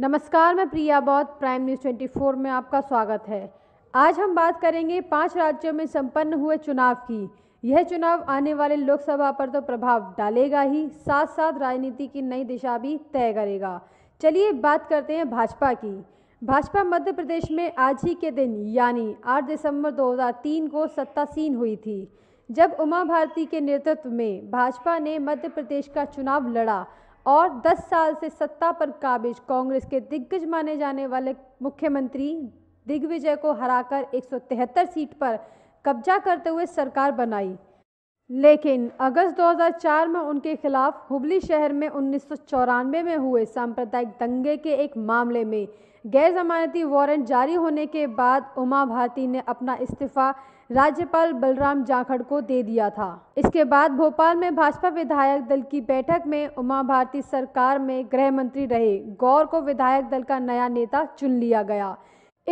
नमस्कार मैं प्रिया बौद्ध प्राइम न्यूज़ 24 में आपका स्वागत है आज हम बात करेंगे पांच राज्यों में संपन्न हुए चुनाव की यह चुनाव आने वाले लोकसभा पर तो प्रभाव डालेगा ही साथ साथ राजनीति की नई दिशा भी तय करेगा चलिए बात करते हैं भाजपा की भाजपा मध्य प्रदेश में आज ही के दिन यानी 8 दिसंबर 2003 को सत्तासीन हुई थी जब उमा भारती के नेतृत्व में भाजपा ने मध्य प्रदेश का चुनाव लड़ा और 10 साल से सत्ता पर काबिज कांग्रेस के दिग्गज माने जाने वाले मुख्यमंत्री दिग्विजय को हराकर 173 सीट पर कब्जा करते हुए सरकार बनाई लेकिन अगस्त 2004 में उनके खिलाफ हुबली शहर में उन्नीस में हुए सांप्रदायिक दंगे के एक मामले में गैर जमानती वारंट जारी होने के बाद उमा भारती ने अपना इस्तीफा राज्यपाल बलराम जाखड़ को दे दिया था इसके बाद भोपाल में भाजपा विधायक दल की बैठक में उमा भारती सरकार में गृह मंत्री रहे गौर को विधायक दल का नया नेता चुन लिया गया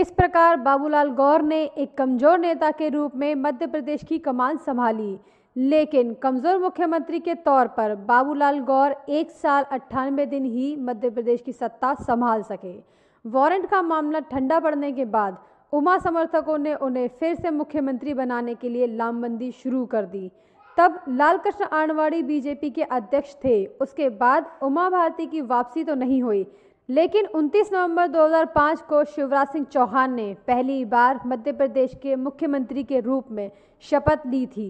इस प्रकार बाबूलाल गौर ने एक कमजोर नेता के रूप में मध्य प्रदेश की कमान संभाली लेकिन कमजोर मुख्यमंत्री के तौर पर बाबूलाल गौर एक साल अट्ठानवे दिन ही मध्य प्रदेश की सत्ता संभाल सके वारंट का मामला ठंडा पड़ने के बाद उमा समर्थकों ने उन्हें फिर से मुख्यमंत्री बनाने के लिए लामबंदी शुरू कर दी तब लाल कृष्ण आडवाणी बीजेपी के अध्यक्ष थे उसके बाद उमा भारती की वापसी तो नहीं हुई लेकिन 29 नवंबर 2005 को शिवराज सिंह चौहान ने पहली बार मध्य प्रदेश के मुख्यमंत्री के रूप में शपथ ली थी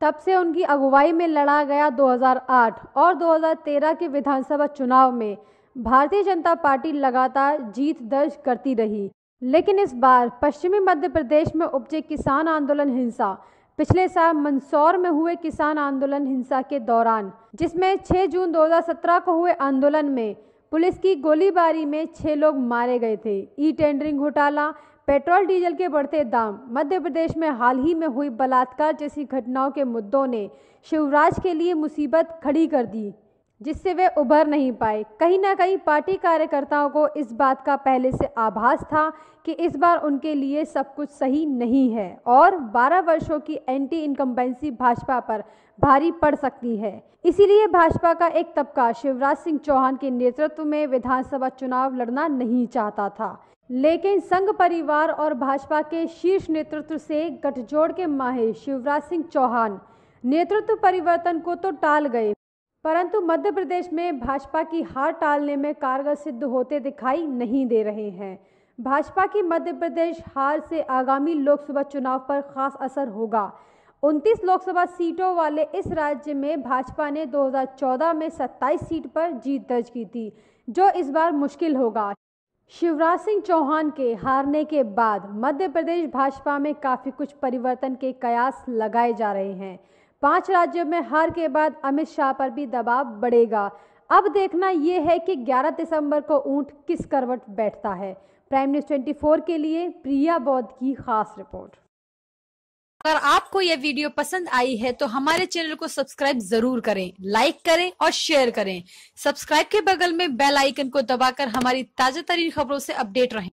तब से उनकी अगुवाई में लड़ा गया 2008 और 2013 के विधानसभा चुनाव में भारतीय जनता पार्टी लगातार जीत दर्ज करती रही लेकिन इस बार पश्चिमी मध्य प्रदेश में उपजे किसान आंदोलन हिंसा पिछले साल मंदसौर में हुए किसान आंदोलन हिंसा के दौरान जिसमें 6 जून 2017 को हुए आंदोलन में पुलिस की गोलीबारी में छः लोग मारे गए थे ई टेंडरिंग घोटाला पेट्रोल डीजल के बढ़ते दाम मध्य प्रदेश में हाल ही में हुई बलात्कार जैसी घटनाओं के मुद्दों ने शिवराज के लिए मुसीबत खड़ी कर दी जिससे वे उभर नहीं पाए कहीं ना कहीं पार्टी कार्यकर्ताओं को इस बात का पहले से आभास था कि इस बार उनके लिए सब कुछ सही नहीं है और 12 वर्षों की एंटी इनकम्बेंसी भाजपा पर भारी पड़ सकती है इसीलिए भाजपा का एक तबका शिवराज सिंह चौहान के नेतृत्व में विधानसभा चुनाव लड़ना नहीं चाहता था लेकिन संघ परिवार और भाजपा के शीर्ष नेतृत्व से गठजोड़ के माहिर शिवराज सिंह चौहान नेतृत्व परिवर्तन को तो टाल गए परंतु मध्य प्रदेश में भाजपा की हार टालने में कारगर सिद्ध होते दिखाई नहीं दे रहे हैं भाजपा की मध्य प्रदेश हार से आगामी लोकसभा चुनाव पर खास असर होगा 29 लोकसभा सीटों वाले इस राज्य में भाजपा ने 2014 में 27 सीट पर जीत दर्ज की थी जो इस बार मुश्किल होगा शिवराज सिंह चौहान के हारने के बाद मध्य प्रदेश भाजपा में काफ़ी कुछ परिवर्तन के कयास लगाए जा रहे हैं पांच राज्यों में हार के बाद अमित शाह पर भी दबाव बढ़ेगा अब देखना यह है कि 11 दिसंबर को ऊंट किस करवट बैठता है प्राइम न्यूज 24 के लिए प्रिया बौद्ध की खास रिपोर्ट अगर आपको यह वीडियो पसंद आई है तो हमारे चैनल को सब्सक्राइब जरूर करें लाइक करें और शेयर करें सब्सक्राइब के बगल में बेल आइकन को दबाकर हमारी ताजा तरीन खबरों से अपडेट रहें